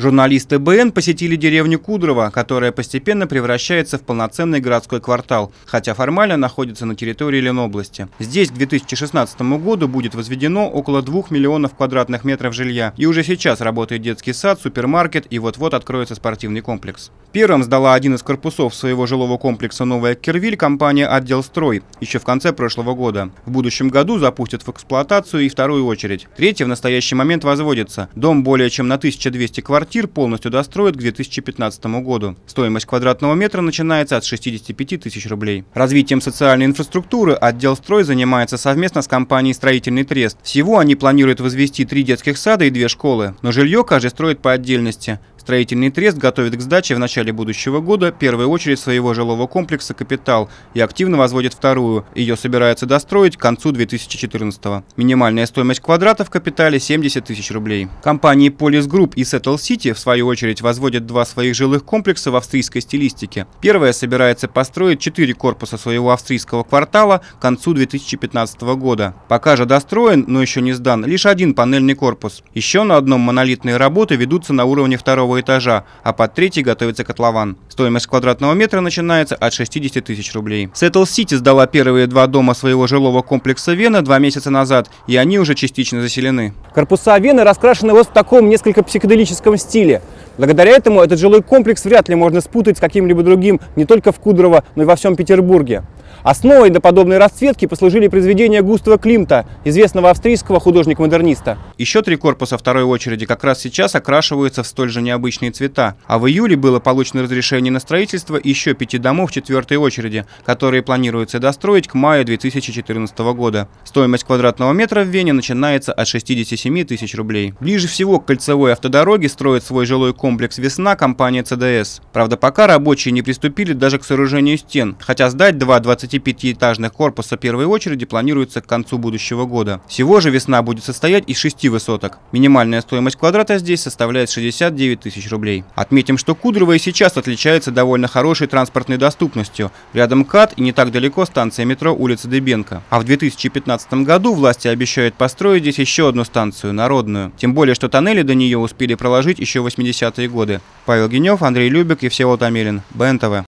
Журналисты БН посетили деревню Кудрово, которая постепенно превращается в полноценный городской квартал, хотя формально находится на территории Ленобласти. Здесь к 2016 году будет возведено около 2 миллионов квадратных метров жилья, и уже сейчас работает детский сад, супермаркет и вот-вот откроется спортивный комплекс. Первым сдала один из корпусов своего жилого комплекса «Новая Кервиль» компания «Отдел строй» еще в конце прошлого года. В будущем году запустят в эксплуатацию и вторую очередь. Третья в настоящий момент возводится. Дом более чем на 1200 квартир квартир полностью достроят к 2015 году. Стоимость квадратного метра начинается от 65 тысяч рублей. Развитием социальной инфраструктуры отдел строй занимается совместно с компанией «Строительный трест». Всего они планируют возвести три детских сада и две школы, но жилье каждый строит по отдельности. Строительный трест готовит к сдаче в начале будущего года первую очередь своего жилого комплекса «Капитал» и активно возводит вторую. Ее собирается достроить к концу 2014 -го. Минимальная стоимость квадрата в «Капитале» 70 тысяч рублей. Компании «Полис Групп» и «Сеттл Сити» в свою очередь возводят два своих жилых комплекса в австрийской стилистике. Первая собирается построить четыре корпуса своего австрийского квартала к концу 2015 года. Пока же достроен, но еще не сдан, лишь один панельный корпус. Еще на одном монолитные работы ведутся на уровне второго одного этажа, а под третий готовится котлован. Стоимость квадратного метра начинается от 60 тысяч рублей. Сеттл City сдала первые два дома своего жилого комплекса Вена два месяца назад, и они уже частично заселены. Корпуса Вены раскрашены вот в таком несколько психоделическом стиле. Благодаря этому этот жилой комплекс вряд ли можно спутать с каким-либо другим не только в Кудрово, но и во всем Петербурге. Основой для подобной расцветки послужили произведения Густава Климта, известного австрийского художника-модерниста. Еще три корпуса второй очереди как раз сейчас окрашиваются в столь же необычные цвета. А в июле было получено разрешение на строительство еще пяти домов четвертой очереди, которые планируется достроить к маю 2014 года. Стоимость квадратного метра в Вене начинается от 67 тысяч рублей. Ближе всего к кольцевой автодороге строит свой жилой комплекс «Весна» компания ЦДС. Правда, пока рабочие не приступили даже к сооружению стен, хотя сдать два 20 25-этажных корпуса первой очереди планируется к концу будущего года. Всего же весна будет состоять из шести высоток. Минимальная стоимость квадрата здесь составляет 69 тысяч рублей. Отметим, что Кудрово и сейчас отличается довольно хорошей транспортной доступностью. Рядом КАТ и не так далеко станция метро улица Дебенко. А в 2015 году власти обещают построить здесь еще одну станцию, народную. Тем более, что тоннели до нее успели проложить еще в 80-е годы. Павел Генев, Андрей Любик и Всеволод Амелин. БНТВ.